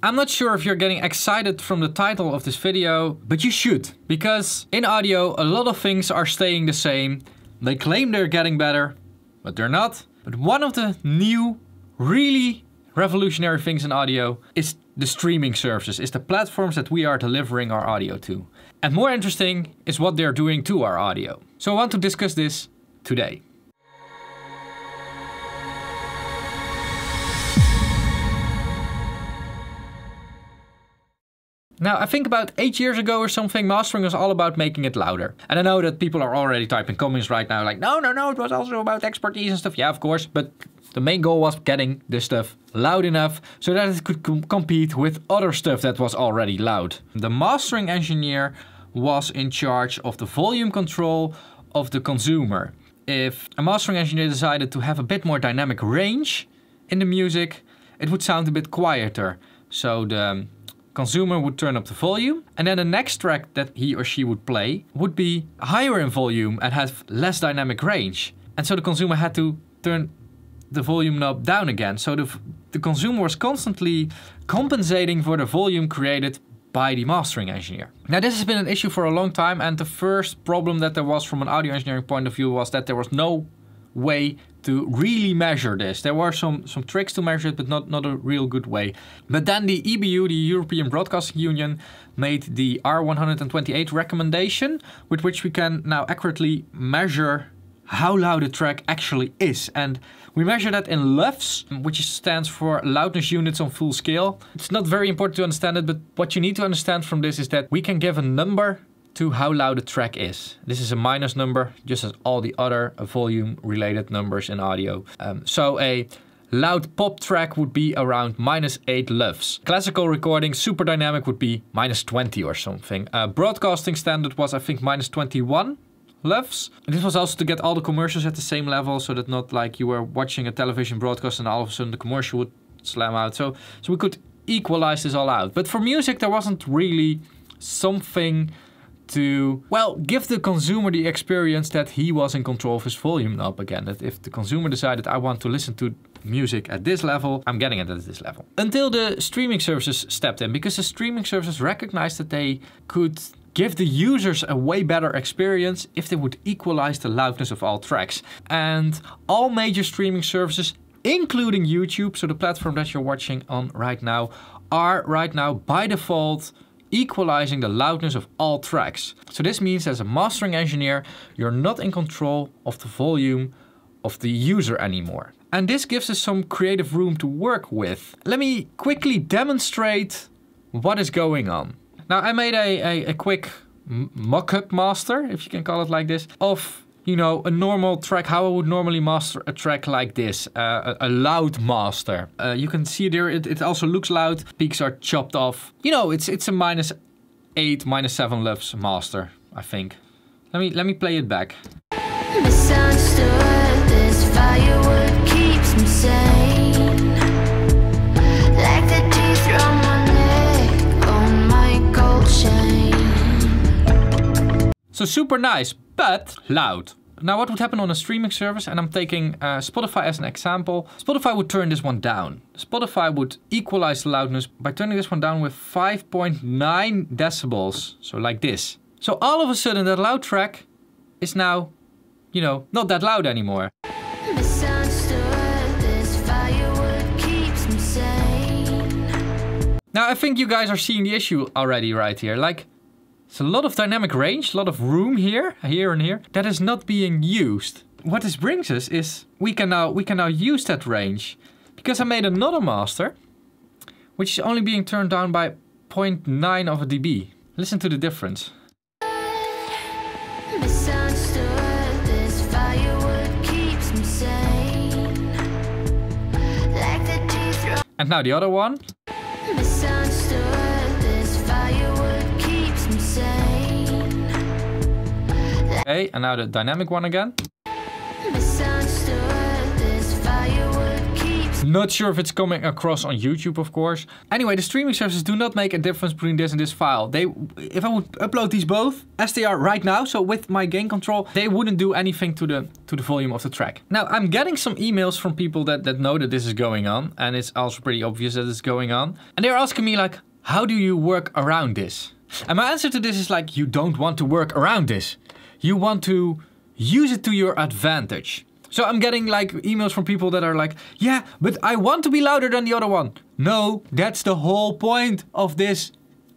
I'm not sure if you're getting excited from the title of this video, but you should. Because in audio, a lot of things are staying the same. They claim they're getting better, but they're not. But one of the new, really revolutionary things in audio is the streaming services, is the platforms that we are delivering our audio to. And more interesting is what they're doing to our audio. So I want to discuss this today. Now, I think about 8 years ago or something, mastering was all about making it louder. And I know that people are already typing comments right now like, no, no, no, it was also about expertise and stuff. Yeah, of course, but the main goal was getting this stuff loud enough so that it could com compete with other stuff that was already loud. The mastering engineer was in charge of the volume control of the consumer. If a mastering engineer decided to have a bit more dynamic range in the music, it would sound a bit quieter. So the Consumer would turn up the volume, and then the next track that he or she would play would be higher in volume and have less dynamic range. And so the consumer had to turn the volume knob down again. So the, the consumer was constantly compensating for the volume created by the mastering engineer. Now this has been an issue for a long time and the first problem that there was from an audio engineering point of view was that there was no way to really measure this. There were some, some tricks to measure it, but not, not a real good way. But then the EBU, the European Broadcasting Union, made the R128 recommendation, with which we can now accurately measure how loud a track actually is. And we measure that in LUFS, which stands for loudness units on full scale. It's not very important to understand it, but what you need to understand from this is that we can give a number to how loud a track is. This is a minus number, just as all the other volume related numbers in audio. Um, so a loud pop track would be around minus 8 LUFS. Classical recording, super dynamic would be minus 20 or something. Uh, broadcasting standard was I think minus 21 LUFS. And this was also to get all the commercials at the same level so that not like you were watching a television broadcast and all of a sudden the commercial would slam out. So, so we could equalize this all out. But for music there wasn't really something to, well, give the consumer the experience that he was in control of his volume knob again. That if the consumer decided I want to listen to music at this level, I'm getting it at this level. Until the streaming services stepped in, because the streaming services recognized that they could give the users a way better experience if they would equalize the loudness of all tracks. And all major streaming services, including YouTube, so the platform that you're watching on right now, are right now by default equalizing the loudness of all tracks. So this means as a mastering engineer, you're not in control of the volume of the user anymore. And this gives us some creative room to work with. Let me quickly demonstrate what is going on. Now I made a, a, a quick mock-up master, if you can call it like this, of you know, a normal track, how I would normally master a track like this, uh, a, a, loud master. Uh, you can see there, it, it, also looks loud. Peaks are chopped off. You know, it's it's a minus eight, minus seven levels master, I think. Let me let me play it back. So super nice, but loud. Now what would happen on a streaming service, and I'm taking uh, Spotify as an example, Spotify would turn this one down. Spotify would equalize the loudness by turning this one down with 5.9 decibels, so like this. So all of a sudden that loud track is now, you know, not that loud anymore. Now I think you guys are seeing the issue already right here, like so a lot of dynamic range, a lot of room here, here and here, that is not being used. What this brings us is we can now we can now use that range. Because I made another master, which is only being turned down by 0.9 of a dB. Listen to the difference. And now the other one. Okay, and now the dynamic one again. Not sure if it's coming across on YouTube, of course. Anyway, the streaming services do not make a difference between this and this file. They, If I would upload these both, as they are right now, so with my gain control, they wouldn't do anything to the to the volume of the track. Now, I'm getting some emails from people that, that know that this is going on, and it's also pretty obvious that it's going on. And they're asking me like, how do you work around this? And my answer to this is like, you don't want to work around this you want to use it to your advantage. So I'm getting like emails from people that are like, yeah, but I want to be louder than the other one. No, that's the whole point of this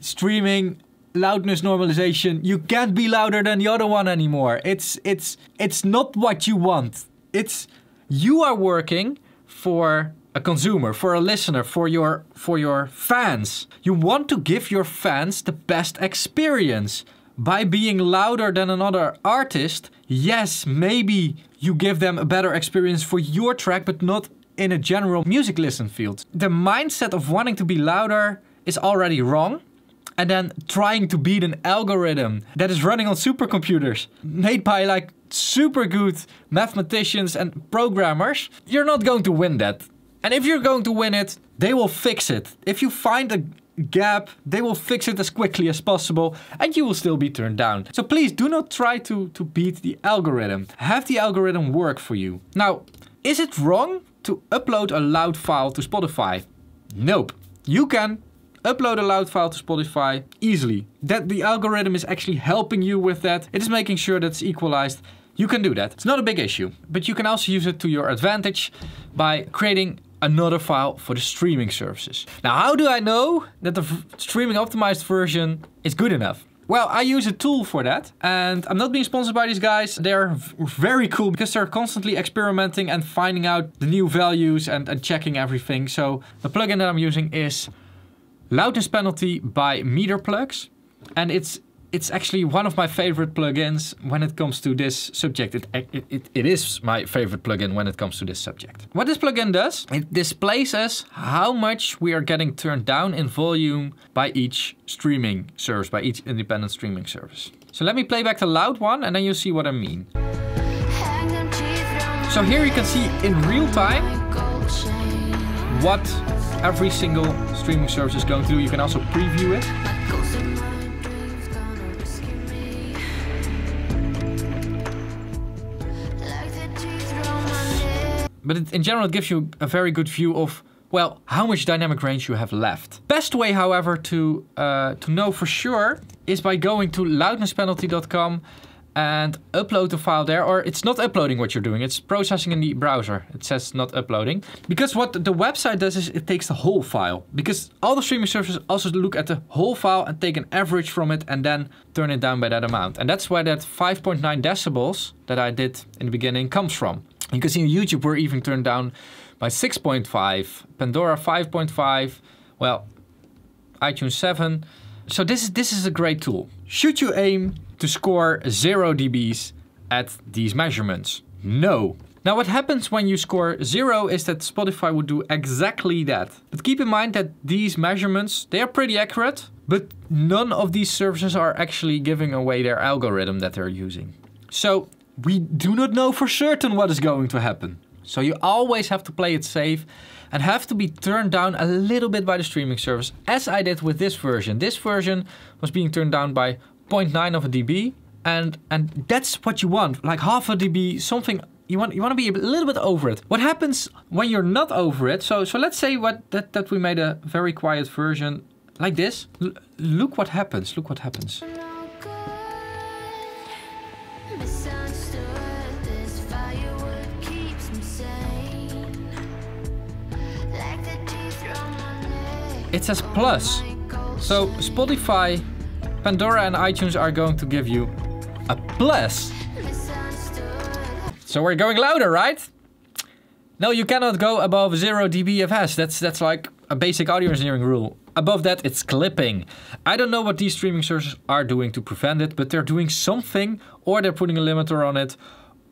streaming loudness normalization. You can't be louder than the other one anymore. It's it's it's not what you want. It's you are working for a consumer, for a listener, for your for your fans. You want to give your fans the best experience by being louder than another artist, yes, maybe you give them a better experience for your track, but not in a general music listen field. The mindset of wanting to be louder is already wrong. And then trying to beat an algorithm that is running on supercomputers, made by like super good mathematicians and programmers, you're not going to win that. And if you're going to win it, they will fix it. If you find a gap. They will fix it as quickly as possible and you will still be turned down. So please do not try to, to beat the algorithm. Have the algorithm work for you. Now, is it wrong to upload a loud file to Spotify? Nope. You can upload a loud file to Spotify easily. That the algorithm is actually helping you with that. It is making sure that's equalized. You can do that. It's not a big issue, but you can also use it to your advantage by creating another file for the streaming services. Now, how do I know that the streaming optimized version is good enough? Well, I use a tool for that and I'm not being sponsored by these guys. They're very cool because they're constantly experimenting and finding out the new values and, and checking everything. So the plugin that I'm using is Loudness Penalty by Plugs. and it's it's actually one of my favorite plugins when it comes to this subject. It, it, it, it is my favorite plugin when it comes to this subject. What this plugin does, it displays us how much we are getting turned down in volume by each streaming service, by each independent streaming service. So let me play back the loud one and then you will see what I mean. So here you can see in real time what every single streaming service is going to do. You can also preview it. But it, in general, it gives you a very good view of well, how much dynamic range you have left. Best way, however, to, uh, to know for sure is by going to loudnesspenalty.com and upload the file there, or it's not uploading what you're doing, it's processing in the browser. It says not uploading. Because what the website does is it takes the whole file. Because all the streaming services also look at the whole file and take an average from it and then turn it down by that amount. And that's where that 5.9 decibels that I did in the beginning comes from. You can see YouTube were even turned down by 6.5, Pandora 5.5, well, iTunes 7. So this is this is a great tool. Should you aim to score 0 dBs at these measurements? No. Now what happens when you score 0 is that Spotify would do exactly that. But keep in mind that these measurements, they are pretty accurate, but none of these services are actually giving away their algorithm that they're using. So we do not know for certain what is going to happen. So you always have to play it safe and have to be turned down a little bit by the streaming service, as I did with this version. This version was being turned down by 0.9 of a dB, and and that's what you want, like half a dB, something. You want you want to be a little bit over it. What happens when you're not over it? So so let's say what that that we made a very quiet version like this. L look what happens. Look what happens. it says plus. So Spotify, Pandora and iTunes are going to give you a plus. So we're going louder, right? No, you cannot go above 0 dBFS. That's, that's like a basic audio engineering rule. Above that, it's clipping. I don't know what these streaming services are doing to prevent it, but they're doing something, or they're putting a limiter on it,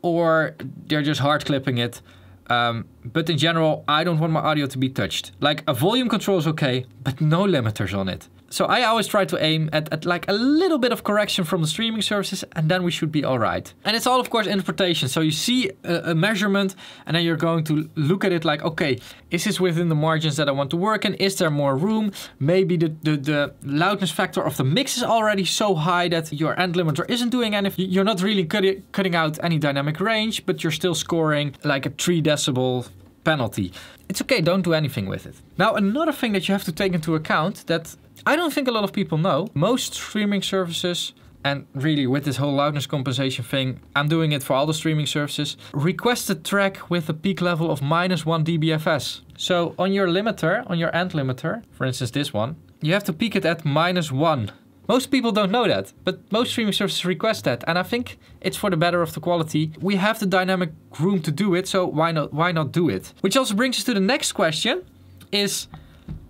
or they're just hard clipping it. Um, but in general, I don't want my audio to be touched. Like a volume control is okay, but no limiters on it. So I always try to aim at, at like a little bit of correction from the streaming services and then we should be all right. And it's all of course interpretation. So you see a, a measurement and then you're going to look at it like, okay, is this within the margins that I want to work in? Is there more room? Maybe the, the, the loudness factor of the mix is already so high that your end limiter isn't doing anything. You're not really cutting, cutting out any dynamic range, but you're still scoring like a three decibel penalty. It's okay, don't do anything with it. Now another thing that you have to take into account that I don't think a lot of people know, most streaming services and really with this whole loudness compensation thing, I'm doing it for all the streaming services, request a track with a peak level of minus 1 dBFS. So on your limiter, on your end limiter, for instance this one, you have to peak it at minus 1 most people don't know that, but most streaming services request that, and I think it's for the better of the quality. We have the dynamic room to do it, so why not why not do it? Which also brings us to the next question is,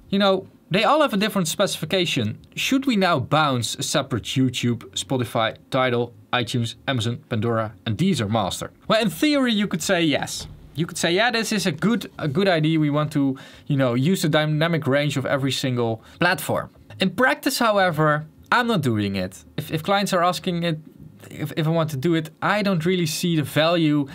you know, they all have a different specification. Should we now bounce a separate YouTube, Spotify, Tidal, iTunes, Amazon, Pandora, and Deezer master? Well, in theory, you could say yes you could say, yeah, this is a good a good idea. We want to, you know, use the dynamic range of every single platform. In practice, however, I'm not doing it. If, if clients are asking it, if, if I want to do it, I don't really see the value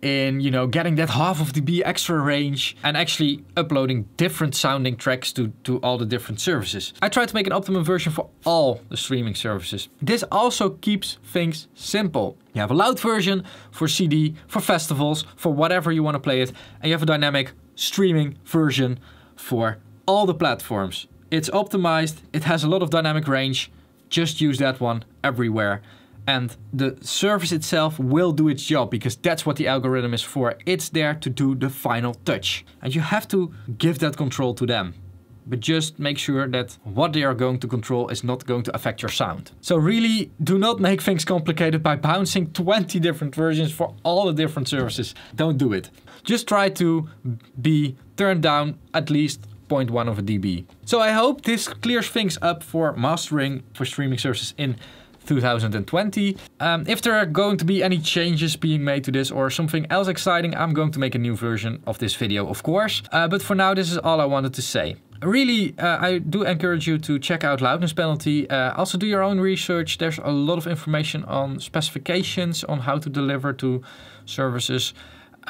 in you know getting that half of dB extra range and actually uploading different sounding tracks to, to all the different services. I try to make an optimum version for all the streaming services. This also keeps things simple. You have a loud version for CD, for festivals, for whatever you want to play it, and you have a dynamic streaming version for all the platforms. It's optimized, it has a lot of dynamic range, just use that one everywhere. And the service itself will do its job because that's what the algorithm is for. It's there to do the final touch. And you have to give that control to them but just make sure that what they are going to control is not going to affect your sound. So really do not make things complicated by bouncing 20 different versions for all the different services. Don't do it. Just try to be turned down at least 0.1 of a dB. So I hope this clears things up for mastering for streaming services in 2020. Um, if there are going to be any changes being made to this or something else exciting, I'm going to make a new version of this video, of course. Uh, but for now, this is all I wanted to say. Really, uh, I do encourage you to check out Loudness Penalty. Uh, also do your own research. There's a lot of information on specifications, on how to deliver to services.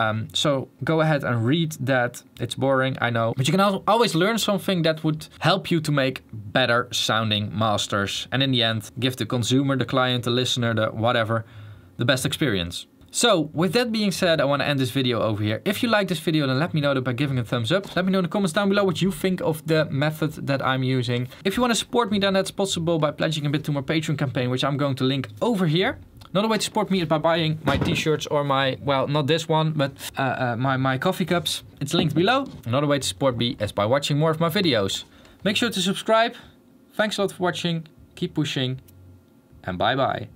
Um, so go ahead and read that. It's boring, I know. But you can always learn something that would help you to make better sounding masters. And in the end, give the consumer, the client, the listener, the whatever, the best experience. So with that being said, I want to end this video over here. If you like this video, then let me know that by giving a thumbs up. Let me know in the comments down below what you think of the method that I'm using. If you want to support me, then that's possible by pledging a bit to my Patreon campaign, which I'm going to link over here. Another way to support me is by buying my t-shirts or my, well, not this one, but uh, uh, my, my coffee cups. It's linked below. Another way to support me is by watching more of my videos. Make sure to subscribe. Thanks a lot for watching. Keep pushing. And bye-bye.